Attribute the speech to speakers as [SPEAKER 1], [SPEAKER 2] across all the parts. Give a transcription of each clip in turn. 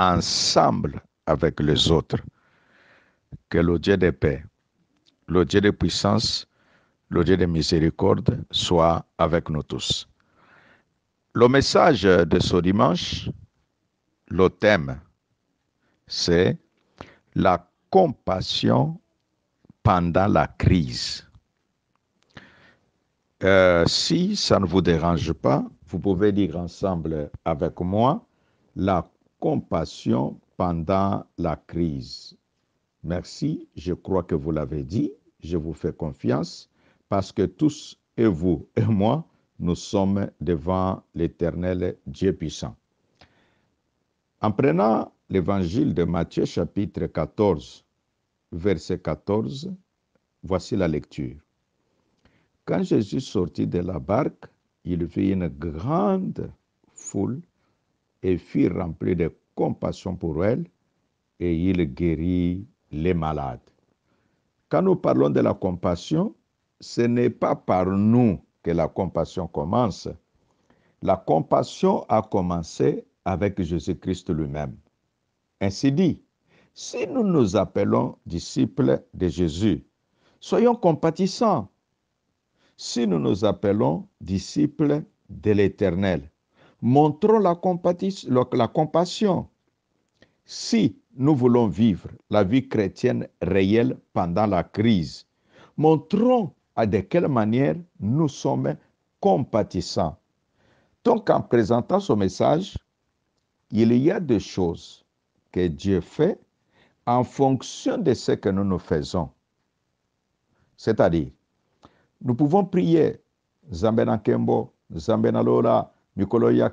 [SPEAKER 1] ensemble avec les autres. Que le Dieu de paix, le Dieu de puissance, le Dieu de miséricorde soit avec nous tous. Le message de ce dimanche, le thème, c'est la compassion pendant la crise. Euh, si ça ne vous dérange pas, vous pouvez dire ensemble avec moi la compassion pendant la crise. Merci, je crois que vous l'avez dit, je vous fais confiance, parce que tous, et vous et moi, nous sommes devant l'Éternel Dieu puissant. En prenant l'évangile de Matthieu chapitre 14, verset 14, voici la lecture. Quand Jésus sortit de la barque, il vit une grande foule et fut rempli de compassion pour elle, et il guérit les malades. Quand nous parlons de la compassion, ce n'est pas par nous que la compassion commence. La compassion a commencé avec Jésus-Christ lui-même. Ainsi dit, si nous nous appelons disciples de Jésus, soyons compatissants. Si nous nous appelons disciples de l'Éternel, Montrons la, la compassion. Si nous voulons vivre la vie chrétienne réelle pendant la crise, montrons à de quelle manière nous sommes compatissants. Donc en présentant ce message, il y a des choses que Dieu fait en fonction de ce que nous nous faisons. C'est-à-dire, nous pouvons prier Zambéna Lola » ya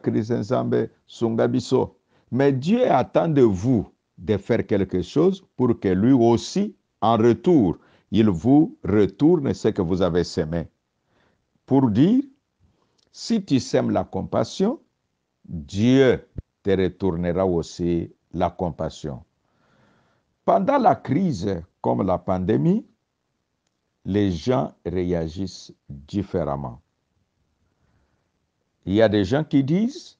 [SPEAKER 1] mais dieu attend de vous de faire quelque chose pour que lui aussi en retour il vous retourne ce que vous avez semé pour dire si tu sèmes la compassion dieu te retournera aussi la compassion pendant la crise comme la pandémie les gens réagissent différemment Il y a des gens qui disent,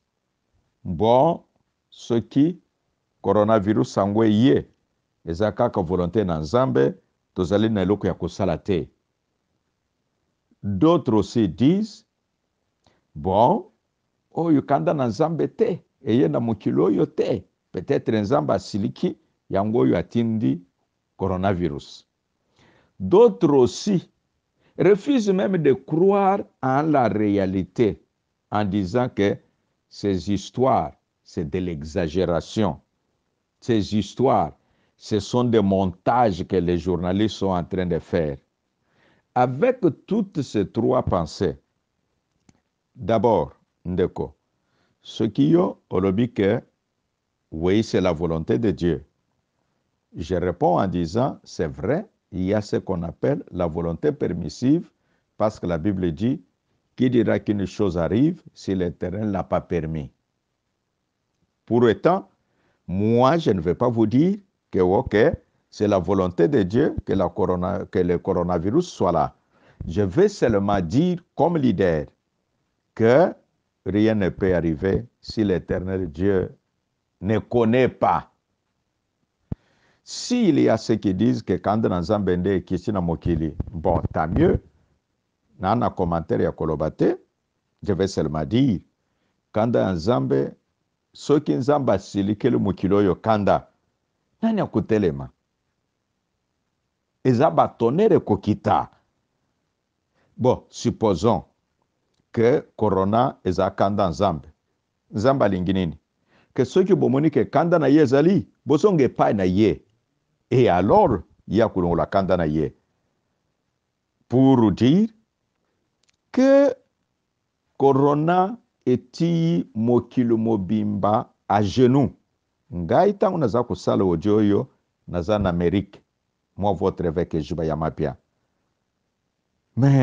[SPEAKER 1] bon, ce qui coronavirus yango ye eza kaka volonté na nzambe tozali na eloko ya kosala te d'autres aussi disent bon oyo kanda na nzambe te eye na mokili oyo te peut-être nzambe asiliki yango oyo atindi coronavirus d'autres aussi refusent même de croire en la réalité en disant que ces histoires, c'est de l'exagération. Ces histoires, ce sont des montages que les journalistes sont en train de faire. Avec toutes ces trois pensées, d'abord, Ndeko, ce qui est oui, c'est la volonté de Dieu. Je réponds en disant, c'est vrai, il y a ce qu'on appelle la volonté permissive, parce que la Bible dit, qui dira qu'une chose arrive si l'Éternel ne l'a pas permis Pour autant, moi, je ne vais pas vous dire que, OK, c'est la volonté de Dieu que, le coronavirus soit là. Je vais seulement dire comme leader que rien ne peut arriver si l'éternel Dieu ne connaît pas. S'il y a ceux qui disent que quand dans Zambende et un Mokili, bon, tant mieux, naana komantere ya koloba te je vais seulement dire kanda ya nzambe soki nzambe asilikeli mokili oyo kanda nani akotelema eza batonere ekokita bon supposons ke corona eza kanda nzambe nzambe alingi nini ke soki bomoni ke kanda na ye ezali bozonga epai na ye e alors ye akolongola kanda na ye pour dire ke korona e ti mokili mobimba agenu ngai ntango naza kosala odi oyo naza na amerike mwa votre évêque ejuba ya mapya me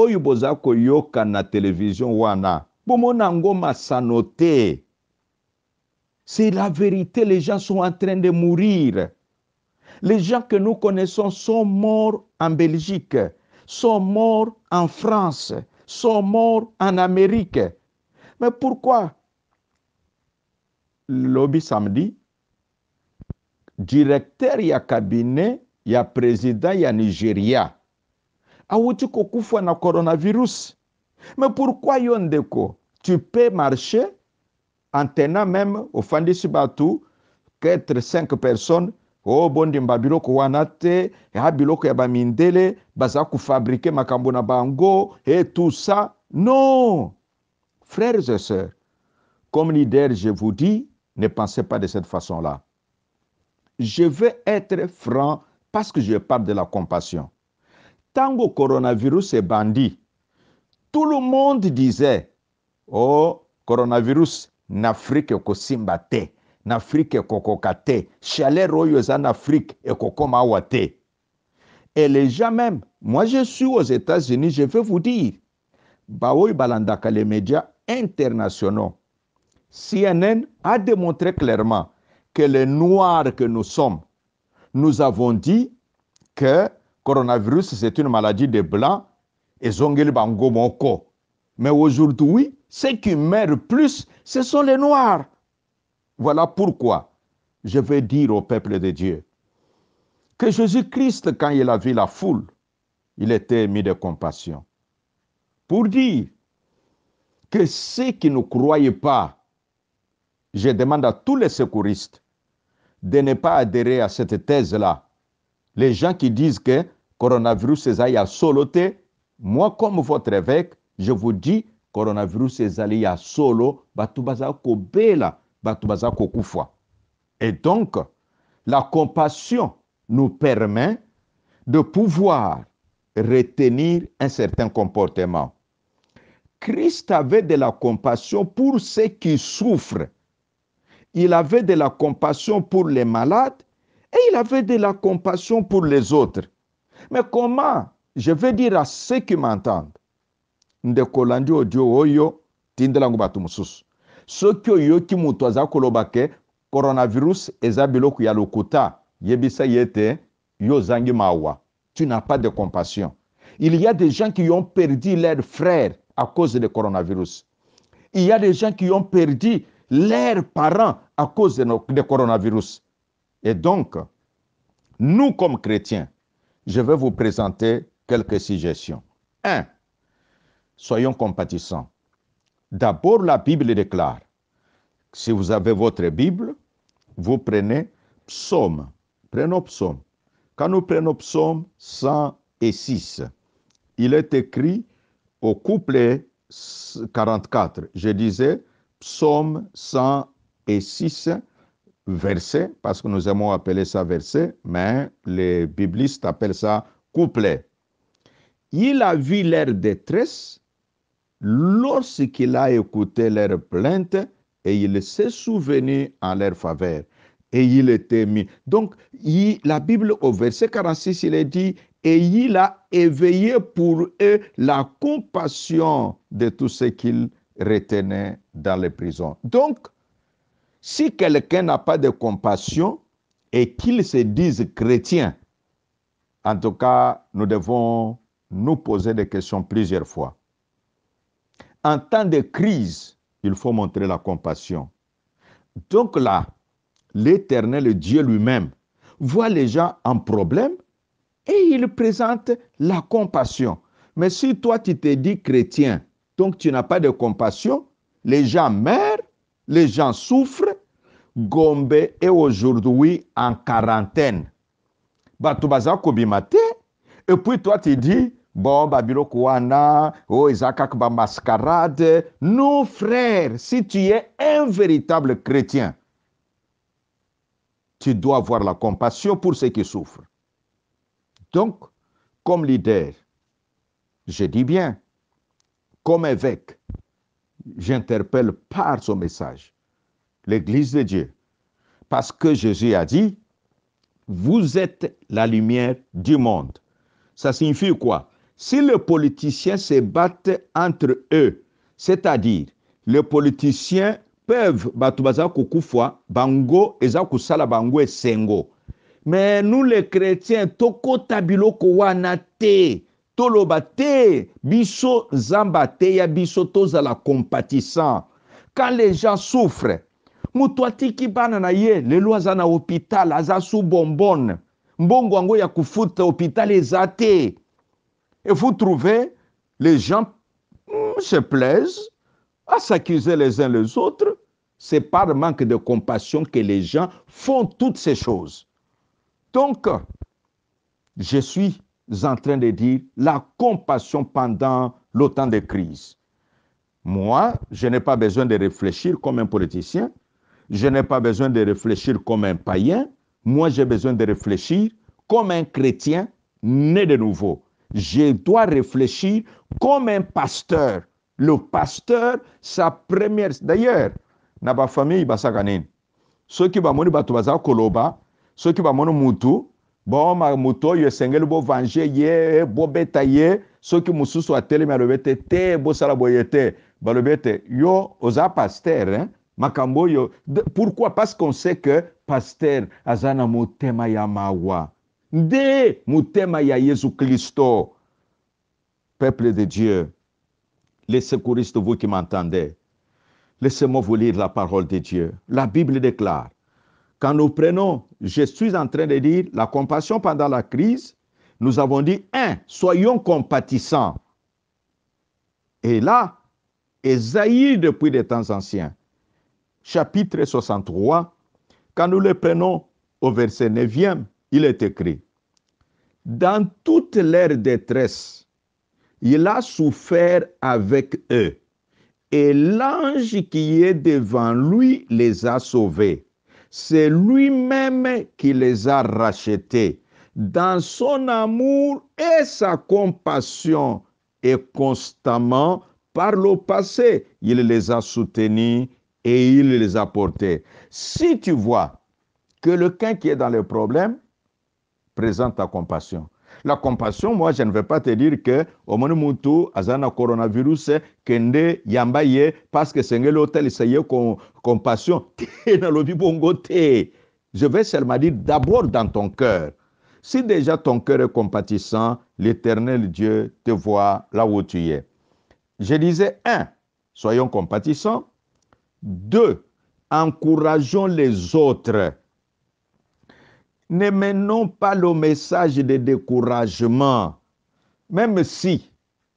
[SPEAKER 1] oyo boza koyoka na televizio wana bomona yango masano te c'est la vérité les gens sont en train de mourir les gens que nous connaissons sont morts en belgique sont morts en France, sont morts en Amérique. Mais pourquoi lobby samedi, directeur y il a cabinet y a président a Nigeria ah, na coronavirus. Mais pourquoi déco tu peux marcher en tenant même au ce bateau, quatre cinq personnes o oh, bondimba biloko wana te ya biloko ya bamindele baza kofabrike makambo na bango et tout ça non frères et sœurs comme leader je vous dis ne pensez pas de cette façon là je veux être franc parce que je parle de la compassion tango coronavirus est bandi tout le monde disait oh coronavirus n'afrique kosimba te Afrique afrika ekokoka te chaleur oyo en afrique et awa te et les gens même moi je suis aux états-unis je vais vous dire balandaka les médias internationaux cnn a démontré clairement que les noirs que nous sommes nous avons dit que coronavirus c'est une maladie des blancs ezongeli bango moko mais aujourd'hui ceux qui meurent plus ce sont les noirs voilà pourquoi je veux dire au peuple de Dieu que Jésus-Christ, quand il a vu la foule, il était mis de compassion. Pour dire que ceux qui ne croyaient pas, je demande à tous les secouristes de ne pas adhérer à cette thèse-là. Les gens qui disent que coronavirus est à solo moi comme votre évêque je vous dis coronavirus allé à solo tout bazala kobela et donc la compassion nous permet de pouvoir retenir un certain comportement Christ avait de la compassion pour ceux qui souffrent. Il avait de la compassion pour les malades et il avait de la compassion pour les autres. Mais comment je vais dire à ceux qui m'entendent, coronavirus tu n'as pas de compassion il y a des gens qui ont perdu leurs frères à cause de coronavirus il y a des gens qui ont perdu leurs parents à cause du coronavirus et donc nous comme chrétiens je vais vous présenter quelques suggestions 1 soyons compatissants D'abord, la Bible déclare, si vous avez votre Bible, vous prenez psaume. Prenons psaume. Quand nous prenons psaume 106, il est écrit au couplet 44. Je disais psaume 106, verset, parce que nous aimons appeler ça verset, mais les biblistes appellent ça couplet. Il a vu de détresse lorsqu'il a écouté leurs plaintes et il s'est souvenu en leur faveur. Et il était mis. Donc, la Bible, au verset 46, il est dit et il a éveillé pour eux la compassion de tout ce qu'ils retenaient dans les prisons. Donc, si quelqu'un n'a pas de compassion et qu'il se dise chrétien, en tout cas, nous devons nous poser des questions plusieurs fois. En temps de crise, il faut montrer la compassion. Donc là, l'Éternel, Dieu lui-même, voit les gens en problème et il présente la compassion. Mais si toi, tu te dis chrétien, donc tu n'as pas de compassion, les gens meurent, les gens souffrent. Gombe est aujourd'hui en quarantaine. Et puis toi, tu dis, bon frères, oh, Isaac non frère si tu es un véritable chrétien tu dois avoir la compassion pour ceux qui souffrent donc comme leader je dis bien comme évêque j'interpelle par son message l'église de dieu parce que jésus a dit vous êtes la lumière du monde ça signifie quoi Si les politiciens se battent entre eux, c'est-à-dire les politiciens peuvent bato baza kokufwa bango eza kosala bango esengo me nous les chrétiens tokota biloko wana te toloba te biso nzambe ateya biso tozala compatissant quand les gens souffrent moto atiki bana na ye lelo aza na hôpital aza su bombone mbongo yango ya kofuta hôpital eza te Et vous trouvez, les gens hmm, se plaisent à s'accuser les uns les autres. C'est par manque de compassion que les gens font toutes ces choses. Donc, je suis en train de dire la compassion pendant le temps de crise. Moi, je n'ai pas besoin de réfléchir comme un politicien. Je n'ai pas besoin de réfléchir comme un païen. Moi, j'ai besoin de réfléchir comme un chrétien né de nouveau je dois réfléchir comme un pasteur. Le pasteur, sa première. D'ailleurs, na ba famille qui nini soki bamoni bato za koloba soki sont mutu bon ma le Ceux qui ye soki Ils te bosala ba le yo osa pasteur hein? pourquoi parce qu'on sait que pasteur azana motema nde mutema à Jésus-Christ. Peuple de Dieu, les secouristes, vous qui m'entendez, laissez-moi vous lire la parole de Dieu. La Bible déclare, quand nous prenons, je suis en train de dire, la compassion pendant la crise, nous avons dit, un, soyons compatissants. Et là, Esaïe, depuis des temps anciens, chapitre 63, quand nous le prenons au verset 9e, il est écrit, dans toute leur détresse, il a souffert avec eux, et l'ange qui est devant lui les a sauvés. C'est lui-même qui les a rachetés. Dans son amour et sa compassion, et constamment, par le passé, il les a soutenus et il les a portés. Si tu vois que quelqu'un qui est dans le problème, présente ta compassion. La compassion, moi, je ne vais pas te dire que au azana coronavirus kende Yambaye, parce que l'hôtel compassion je vais seulement dire d'abord dans ton cœur si déjà ton cœur est compatissant l'éternel dieu te voit là où tu es je disais un soyons compatissants deux encourageons les autres ne menons pas le message de découragement, même si,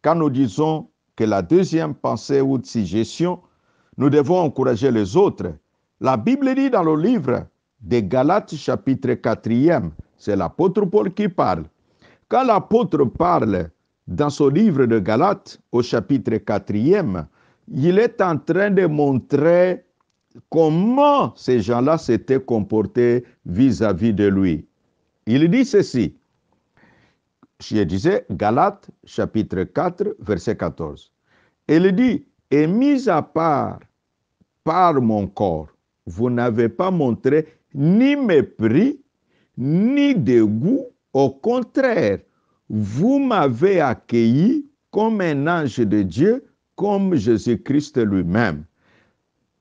[SPEAKER 1] quand nous disons que la deuxième pensée ou suggestion, nous devons encourager les autres. La Bible dit dans le livre des Galates chapitre 4, c'est l'apôtre Paul qui parle. Quand l'apôtre parle dans son livre de Galates au chapitre 4, il est en train de montrer comment ces gens-là s'étaient comportés vis-à-vis de lui. Il dit ceci. Je disais Galates chapitre 4 verset 14. Il dit, et mis à part par mon corps, vous n'avez pas montré ni mépris, ni dégoût. Au contraire, vous m'avez accueilli comme un ange de Dieu, comme Jésus-Christ lui-même.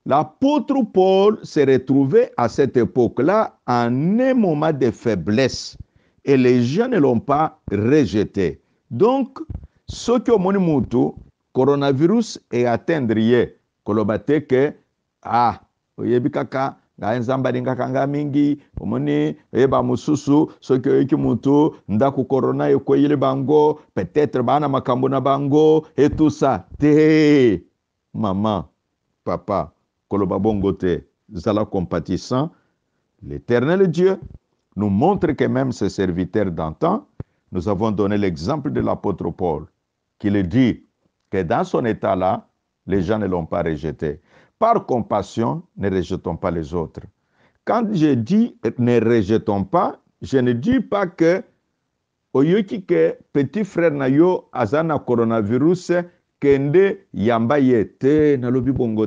[SPEAKER 1] L'apôtre Paul s'est retrouvé à cette époque-là en un moment de faiblesse et les gens ne l'ont pas rejeté. Donc, ce que Monimutu, coronavirus et atteindriye que... ah oyebikaka, kaka ngai nzambe alingaka nga mingi ce que mosusu soki oyoki mutu ndako korona bango peut-être bana na makambo na bango et tout ça Té papa bongo zala compatissant l'éternel dieu nous montre que même ses serviteurs d'antan nous avons donné l'exemple de l'apôtre Paul qui le dit que dans son état là les gens ne l'ont pas rejeté par compassion ne rejetons pas les autres quand je dis ne rejetons pas je ne dis pas que que petit frère Nayo a coronavirus kende yamba nalobi bongo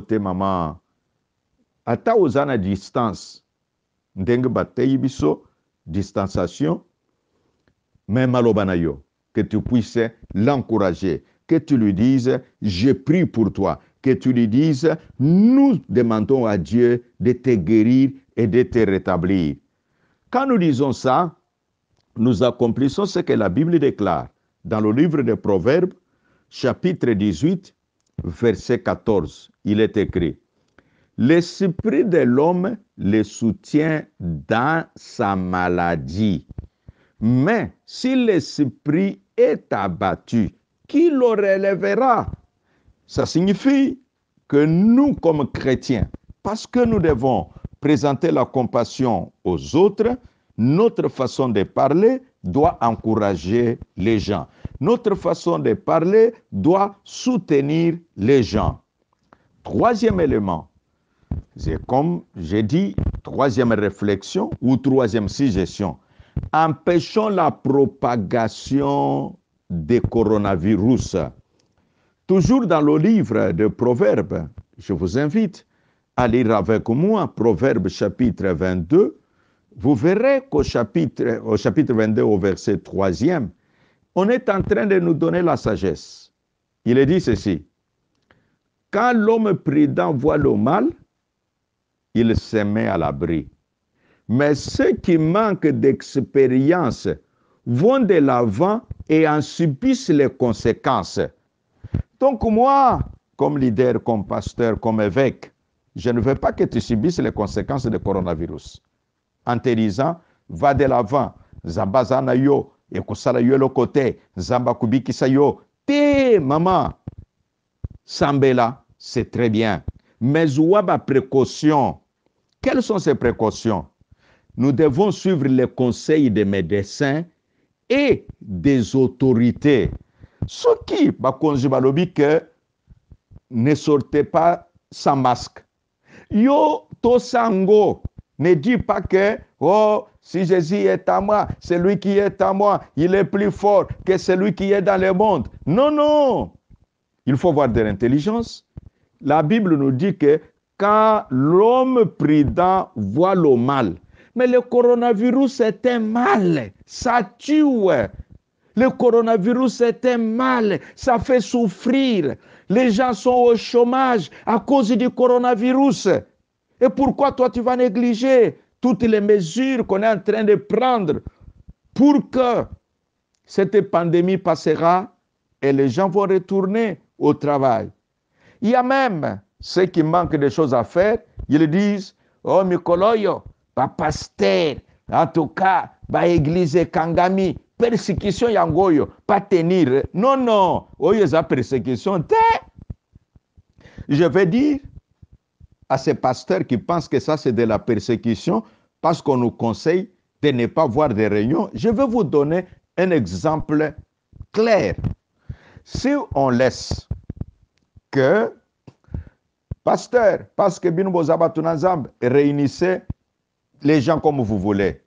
[SPEAKER 1] à oza distance ndenge bateyi biso distanciation même que tu puisses l'encourager que tu lui dises je prie pour toi que tu lui dises nous demandons à Dieu de te guérir et de te rétablir quand nous disons ça nous accomplissons ce que la Bible déclare dans le livre des Proverbes, chapitre 18, verset 14. Il est écrit, L'esprit de l'homme le soutient dans sa maladie. Mais si l'esprit est abattu, qui le relèvera Ça signifie que nous, comme chrétiens, parce que nous devons présenter la compassion aux autres, notre façon de parler doit encourager les gens. Notre façon de parler doit soutenir les gens. Troisième élément, c'est comme j'ai dit, troisième réflexion ou troisième suggestion. Empêchons la propagation des coronavirus. Toujours dans le livre de Proverbes, je vous invite à lire avec moi Proverbes chapitre 22. Vous verrez qu'au chapitre, au chapitre 22, au verset 3 on est en train de nous donner la sagesse. Il est dit ceci. Quand l'homme prudent voit le mal, il se met à l'abri. Mais ceux qui manquent d'expérience vont de l'avant et en subissent les conséquences. Donc moi, comme leader, comme pasteur, comme évêque, je ne veux pas que tu subisses les conséquences du coronavirus. En te disant, va de l'avant, zambazana yo, ekosala yelo kote zamba kubikisa yo, Té maman, sambela, c'est très bien. Mais ouaba précaution, quelles sont ces précautions Nous devons suivre les conseils des médecins et des autorités. Ce qui, bah, que ne sortez pas sans masque. Yo tosango ne dit pas que oh si Jésus est à moi, celui qui est à moi, il est plus fort que celui qui est dans le monde. Non non. Il faut avoir de l'intelligence. La Bible nous dit que car l'homme prudent voit le mal, mais le coronavirus est un mal, ça tue. Le coronavirus est un mal, ça fait souffrir. Les gens sont au chômage à cause du coronavirus. Et pourquoi toi tu vas négliger toutes les mesures qu'on est en train de prendre pour que cette pandémie passera et les gens vont retourner au travail. Il y a même ceux qui manquent des choses à faire, ils disent, oh Mikoloyo, pasteur, en tout cas, ba église kangami, persécution yangoyo, pas tenir. Non, non, oyo oh, la persécution, Je vais dire à ces pasteurs qui pensent que ça c'est de la persécution parce qu'on nous conseille de ne pas voir des réunions, je vais vous donner un exemple clair. Si on laisse que Pasteur, parce que Nazam, réunissez les gens comme vous voulez.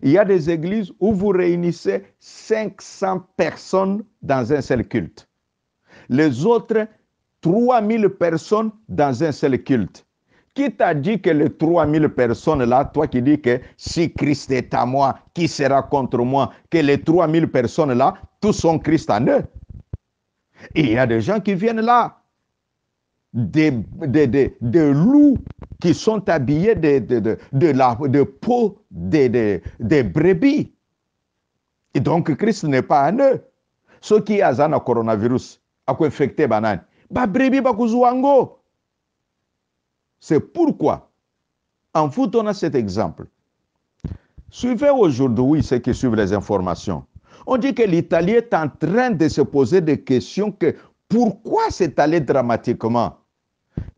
[SPEAKER 1] Il y a des églises où vous réunissez 500 personnes dans un seul culte. Les autres, 3000 personnes dans un seul culte. Qui t'a dit que les 3000 personnes là, toi qui dis que si Christ est à moi, qui sera contre moi Que les 3000 personnes là, tous sont Christ en eux. il y a des gens qui viennent là, des, loups qui sont habillés de, de, de, peau des brebis. Et donc, Christ n'est pas en eux. Ceux qui ont le coronavirus, ont infecté banane, ba brebis ba kuzuango. C'est pourquoi, en vous donnant cet exemple, suivez aujourd'hui ceux qui suivent les informations. On dit que l'Italie est en train de se poser des questions que pourquoi c'est allé dramatiquement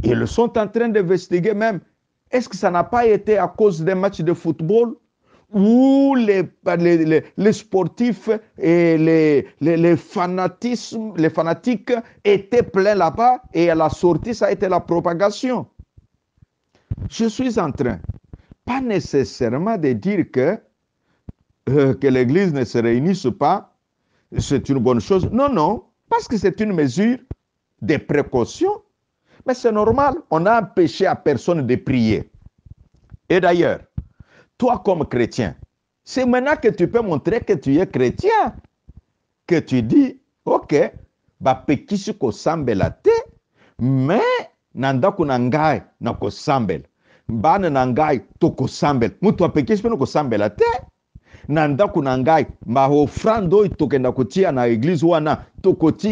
[SPEAKER 1] ils sont en train d'investiguer même, est-ce que ça n'a pas été à cause des matchs de football où les, les, les, sportifs et les, fanatismes, les fanatiques étaient pleins là-bas et à la sortie, ça a été la propagation. Je suis en train, pas nécessairement de dire que, euh, que l'Église ne se réunisse pas, c'est une bonne chose. Non, non, parce que c'est une mesure de précaution mais c'est normal, on a empêché à personne de prier. Et d'ailleurs, toi comme chrétien, c'est maintenant que tu peux montrer que tu es chrétien, que tu dis, OK, bapekisukosambela te me na ndako na ngai na kusambel, tokosambela moto apekisi sambela nokosambela te na nanda na ngai baofrande oyo tokenda kotia na église wana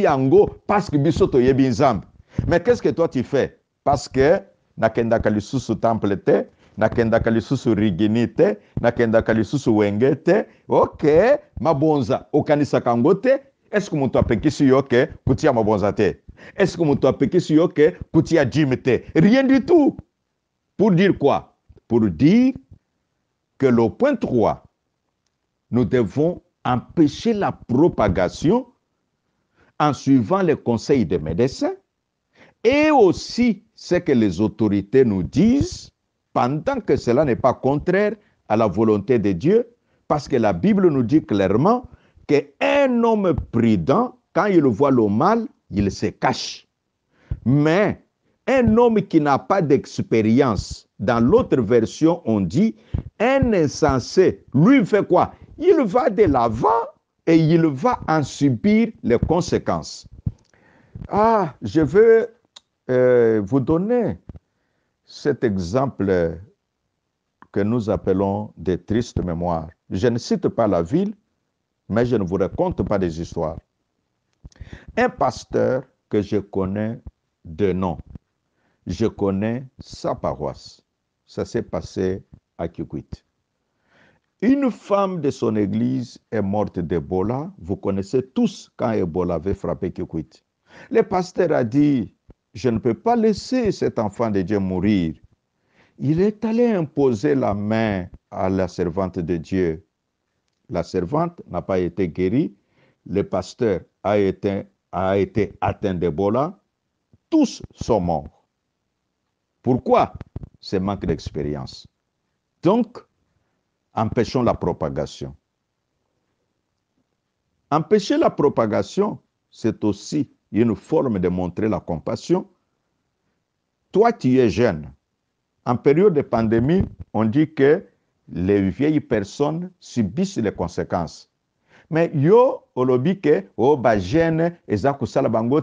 [SPEAKER 1] ango parce que biso toyebi nzambe mais qu'est-ce que toi tu fais Parce que nakenda kalisusu temple te, nakenda kalisusu rigini te, nakenda kalisusu wenge te. OK, mabonza okanisa kangote, Est-ce que moto apekisi yo ke kutia mabonza te? Est-ce que mon apekisi yo ok? kutia gym te? Rien du tout. Pour dire quoi Pour dire que le point 3, nous devons empêcher la propagation en suivant les conseils des médecins, et aussi ce que les autorités nous disent, pendant que cela n'est pas contraire à la volonté de Dieu, parce que la Bible nous dit clairement qu'un homme prudent, quand il voit le mal, il se cache. Mais un homme qui n'a pas d'expérience, dans l'autre version, on dit, un insensé, lui fait quoi Il va de l'avant et il va en subir les conséquences. Ah, je veux euh, vous donner cet exemple que nous appelons des tristes mémoires. Je ne cite pas la ville, mais je ne vous raconte pas des histoires. Un pasteur que je connais de nom, je connais sa paroisse. Ça s'est passé à Kikwit. Une femme de son église est morte d'Ebola. Vous connaissez tous quand Ebola avait frappé Kikwit. Le pasteur a dit je ne peux pas laisser cet enfant de Dieu mourir. Il est allé imposer la main à la servante de Dieu. La servante n'a pas été guérie. Le pasteur a été, a été atteint d'Ebola. Tous sont morts. Pourquoi ce manque d'expérience. Donc, empêchons la propagation. Empêcher la propagation, c'est aussi il y a une forme de montrer la compassion. Toi, tu es jeune. En période de pandémie, on dit que les vieilles personnes subissent les conséquences. Mais yo olobike o oh, ba jeune eza kusala bango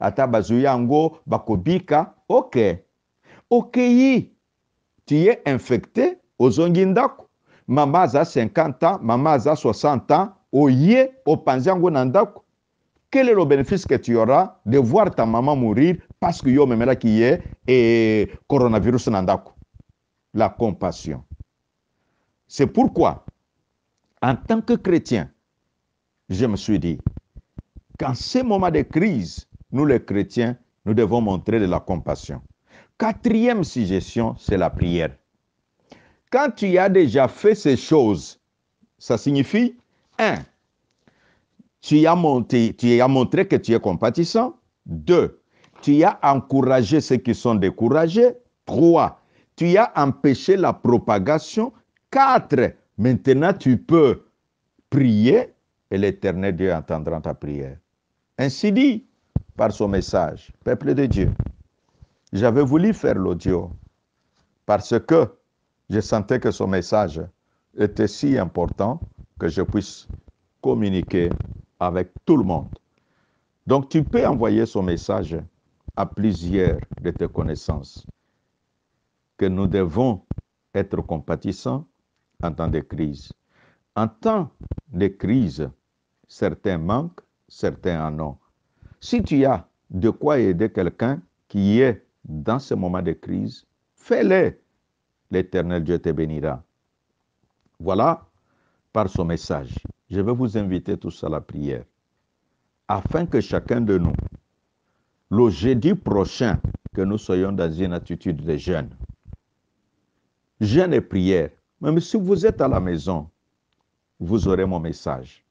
[SPEAKER 1] ata bazuya yango bakobika ok okeyi tu es infecté ozongi ndako Maman a 50 ans maman a 60 ans oye opanzi yango quel est le bénéfice que tu auras de voir ta maman mourir parce que yo memela qui est et eh, coronavirus nandako La compassion. C'est pourquoi, en tant que chrétien, je me suis dit, qu'en ces moments de crise, nous les chrétiens, nous devons montrer de la compassion. Quatrième suggestion, c'est la prière. Quand tu as déjà fait ces choses, ça signifie, un, tu as, montré que tu es compatissant. Deux, tu as encouragé ceux qui sont découragés. Trois, tu as empêché la propagation. Quatre, maintenant tu peux prier et l'éternel Dieu entendra ta prière. Ainsi dit par son message, peuple de Dieu. J'avais voulu faire l'audio parce que je sentais que son message était si important que je puisse communiquer avec tout le monde. Donc tu peux envoyer ce message à plusieurs de tes connaissances que nous devons être compatissants en temps de crise. En temps de crise, certains manquent, certains en ont. Si tu as de quoi aider quelqu'un qui est dans ce moment de crise, fais-le. L'Éternel Dieu te bénira. Voilà par son message. Je vais vous inviter tous à la prière, afin que chacun de nous, le jeudi prochain, que nous soyons dans une attitude de jeûne. Jeûne et prière. Même si vous êtes à la maison, vous aurez mon message.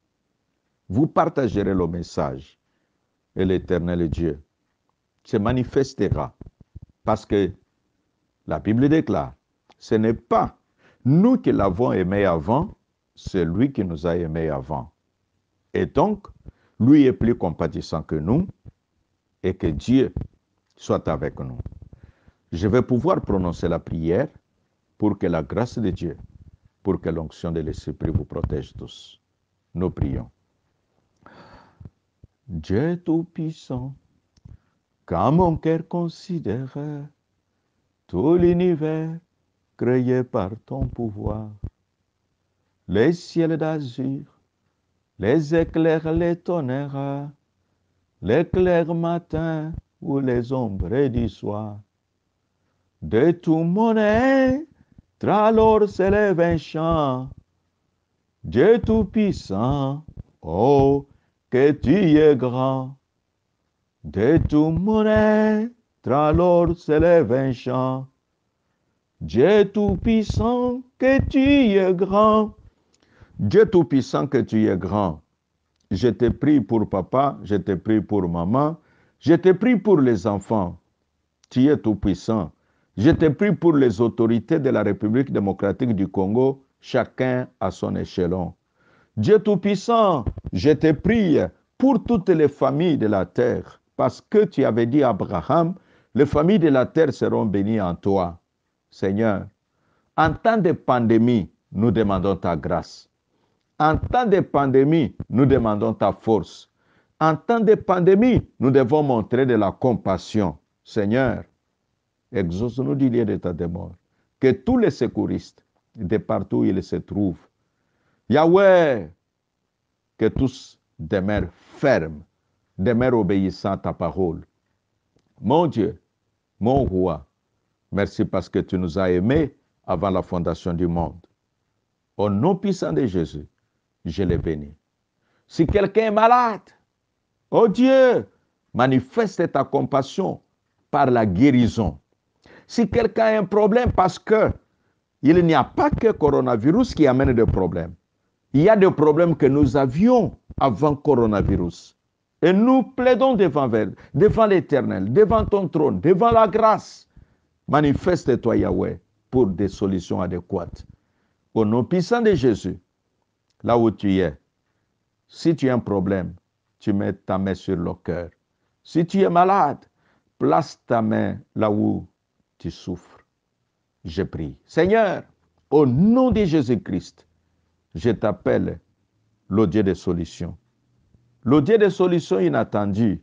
[SPEAKER 1] Vous partagerez le message. Et l'Éternel Dieu se manifestera. Parce que la Bible déclare, ce n'est pas nous qui l'avons aimé avant, c'est lui qui nous a aimés avant. Et donc, lui est plus compatissant que nous et que Dieu soit avec nous. Je vais pouvoir prononcer la prière pour que la grâce de Dieu, pour que l'onction de l'Esprit vous protège tous. Nous prions. Dieu Tout-Puissant, quand mon cœur considère tout l'univers créé par ton pouvoir, les ciels d'azur, les éclairs, les tonnerres, l'éclair matin ou les ombres du soir. De tout mon être alors s'élève un Dieu tout-puissant, oh, que tu es grand. De tout mon être alors s'élève un chant. Dieu tout-puissant, que tu es grand. Dieu Tout-Puissant que tu es grand, je te prie pour papa, je te prie pour maman, je te prie pour les enfants. Tu es Tout-Puissant. Je te prie pour les autorités de la République démocratique du Congo, chacun à son échelon. Dieu Tout-Puissant, je te prie pour toutes les familles de la terre, parce que tu avais dit à Abraham, les familles de la terre seront bénies en toi. Seigneur, en temps de pandémie, nous demandons ta grâce. En temps de pandémie, nous demandons ta force. En temps de pandémie, nous devons montrer de la compassion. Seigneur, exauce-nous du lieu de ta demeure. Que tous les secouristes, de partout où ils se trouvent, Yahweh, que tous demeurent fermes, demeurent obéissants à ta parole. Mon Dieu, mon roi, merci parce que tu nous as aimés avant la fondation du monde. Au nom puissant de Jésus, je l'ai béni. Si quelqu'un est malade, oh Dieu, manifeste ta compassion par la guérison. Si quelqu'un a un problème, parce que il n'y a pas que coronavirus qui amène des problèmes. Il y a des problèmes que nous avions avant coronavirus. Et nous plaidons devant, devant l'Éternel, devant ton trône, devant la grâce. Manifeste-toi, Yahweh, pour des solutions adéquates. Au nom puissant de Jésus, là où tu es. Si tu as un problème, tu mets ta main sur le cœur. Si tu es malade, place ta main là où tu souffres. Je prie. Seigneur, au nom de Jésus-Christ, je t'appelle le des solutions. Le des solutions inattendues.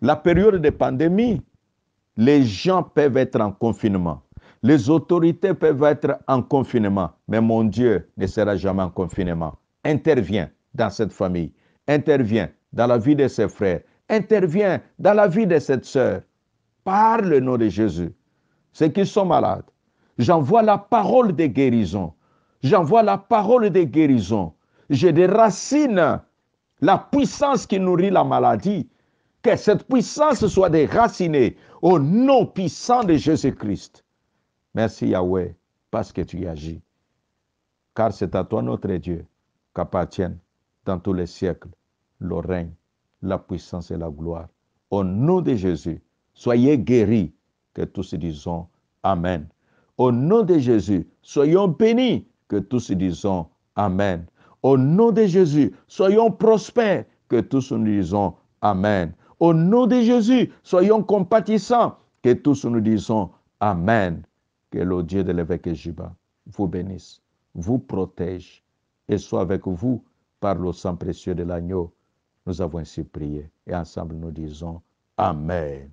[SPEAKER 1] La période de pandémie, les gens peuvent être en confinement. Les autorités peuvent être en confinement, mais mon Dieu ne sera jamais en confinement. Interviens dans cette famille, interviens dans la vie de ses frères, interviens dans la vie de cette sœur. Par le nom de Jésus, ceux qui sont malades, j'envoie la parole de guérison. J'envoie la parole des guérisons. Je déracine la puissance qui nourrit la maladie. Que cette puissance soit déracinée au nom puissant de Jésus-Christ. Merci Yahweh, parce que tu agis. Car c'est à toi, notre Dieu, qu'appartiennent dans tous les siècles le règne, la puissance et la gloire. Au nom de Jésus, soyez guéris, que tous disons Amen. Au nom de Jésus, soyons bénis, que tous disons Amen. Au nom de Jésus, soyons prospères, que tous nous disons Amen. Au nom de Jésus, soyons compatissants, que tous nous disons Amen que le Dieu de l'évêque Juba vous bénisse, vous protège et soit avec vous par le sang précieux de l'agneau. Nous avons ainsi prié et ensemble nous disons Amen.